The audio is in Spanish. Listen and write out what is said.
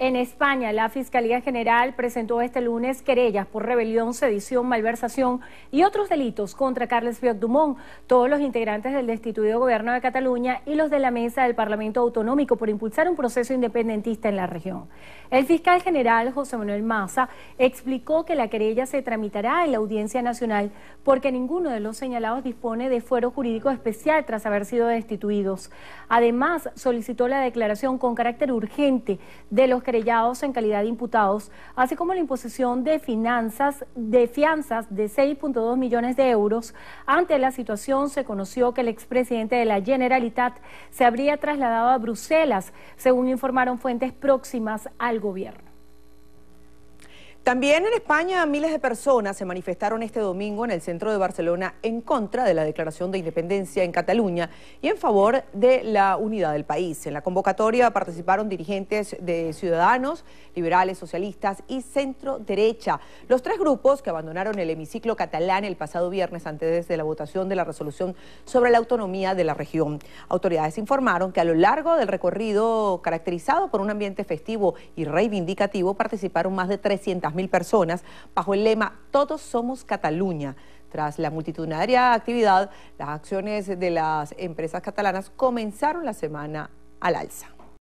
En España, la Fiscalía General presentó este lunes querellas por rebelión, sedición, malversación y otros delitos contra Carles Dumont, todos los integrantes del destituido gobierno de Cataluña y los de la mesa del Parlamento Autonómico por impulsar un proceso independentista en la región. El fiscal general José Manuel Maza explicó que la querella se tramitará en la Audiencia Nacional porque ninguno de los señalados dispone de fuero jurídico especial tras haber sido destituidos. Además, solicitó la declaración con carácter urgente de los en calidad de imputados, así como la imposición de finanzas de fianzas de 6.2 millones de euros. Ante la situación se conoció que el expresidente de la Generalitat se habría trasladado a Bruselas, según informaron fuentes próximas al gobierno. También en España miles de personas se manifestaron este domingo en el centro de Barcelona en contra de la declaración de independencia en Cataluña y en favor de la unidad del país. En la convocatoria participaron dirigentes de Ciudadanos, Liberales, Socialistas y Centro Derecha. Los tres grupos que abandonaron el hemiciclo catalán el pasado viernes antes de la votación de la resolución sobre la autonomía de la región. Autoridades informaron que a lo largo del recorrido caracterizado por un ambiente festivo y reivindicativo participaron más de 300 mil personas bajo el lema Todos somos Cataluña. Tras la multitudinaria actividad, las acciones de las empresas catalanas comenzaron la semana al alza.